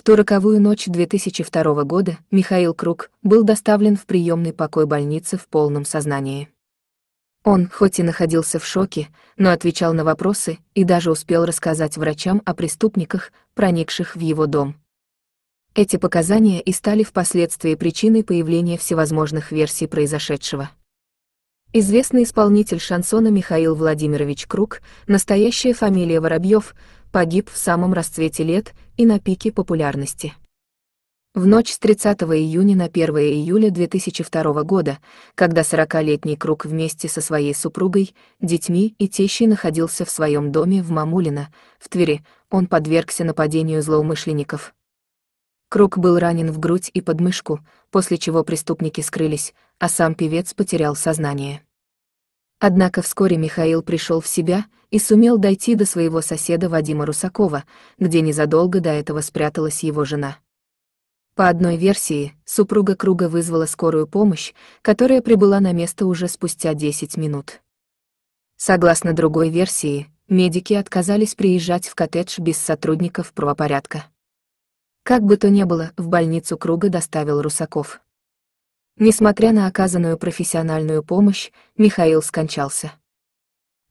В ту роковую ночь 2002 года Михаил Круг был доставлен в приемный покой больницы в полном сознании. Он, хоть и находился в шоке, но отвечал на вопросы и даже успел рассказать врачам о преступниках, проникших в его дом. Эти показания и стали впоследствии причиной появления всевозможных версий произошедшего. Известный исполнитель шансона Михаил Владимирович Круг, настоящая фамилия Воробьев, погиб в самом расцвете лет и на пике популярности. В ночь с 30 июня на 1 июля 2002 года, когда 40-летний Круг вместе со своей супругой, детьми и тещей находился в своем доме в Мамулино, в Твери, он подвергся нападению злоумышленников. Круг был ранен в грудь и подмышку, после чего преступники скрылись, а сам певец потерял сознание. Однако вскоре Михаил пришел в себя и сумел дойти до своего соседа Вадима Русакова, где незадолго до этого спряталась его жена. По одной версии, супруга Круга вызвала скорую помощь, которая прибыла на место уже спустя 10 минут. Согласно другой версии, медики отказались приезжать в коттедж без сотрудников правопорядка. Как бы то ни было, в больницу Круга доставил Русаков. Несмотря на оказанную профессиональную помощь, Михаил скончался.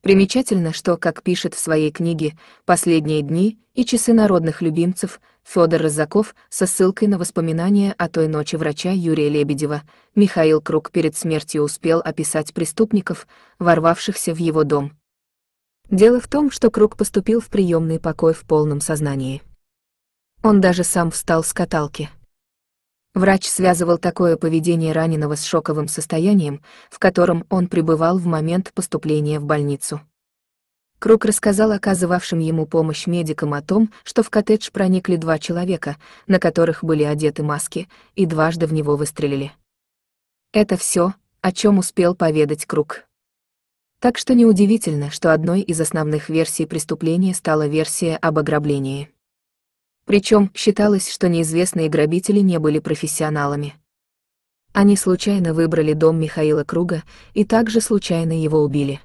Примечательно, что, как пишет в своей книге «Последние дни и часы народных любимцев» Федор Розаков со ссылкой на воспоминания о той ночи врача Юрия Лебедева, Михаил Круг перед смертью успел описать преступников, ворвавшихся в его дом. Дело в том, что Круг поступил в приемный покой в полном сознании. Он даже сам встал с каталки. Врач связывал такое поведение раненого с шоковым состоянием, в котором он пребывал в момент поступления в больницу. Круг рассказал оказывавшим ему помощь медикам о том, что в коттедж проникли два человека, на которых были одеты маски, и дважды в него выстрелили. Это все, о чем успел поведать Круг. Так что неудивительно, что одной из основных версий преступления стала версия об ограблении. Причем считалось, что неизвестные грабители не были профессионалами. Они случайно выбрали дом Михаила Круга и также случайно его убили.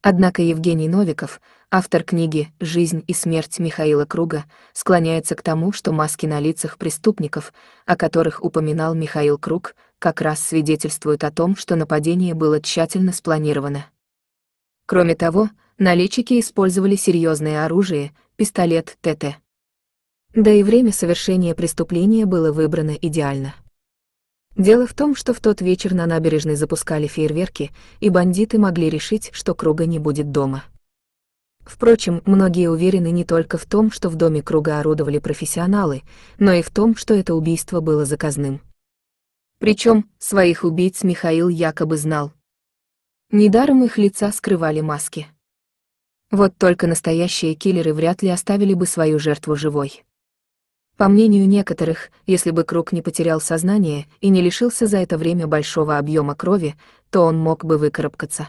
Однако Евгений Новиков, автор книги «Жизнь и смерть Михаила Круга», склоняется к тому, что маски на лицах преступников, о которых упоминал Михаил Круг, как раз свидетельствуют о том, что нападение было тщательно спланировано. Кроме того, налетчики использовали серьезное оружие, пистолет ТТ. Да и время совершения преступления было выбрано идеально. Дело в том, что в тот вечер на набережной запускали фейерверки, и бандиты могли решить, что Круга не будет дома. Впрочем, многие уверены не только в том, что в доме Круга орудовали профессионалы, но и в том, что это убийство было заказным. Причем, своих убийц Михаил якобы знал. Недаром их лица скрывали маски. Вот только настоящие киллеры вряд ли оставили бы свою жертву живой. По мнению некоторых, если бы Круг не потерял сознание и не лишился за это время большого объема крови, то он мог бы выкарабкаться.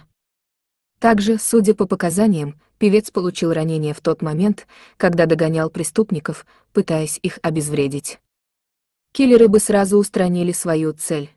Также, судя по показаниям, певец получил ранение в тот момент, когда догонял преступников, пытаясь их обезвредить. Киллеры бы сразу устранили свою цель.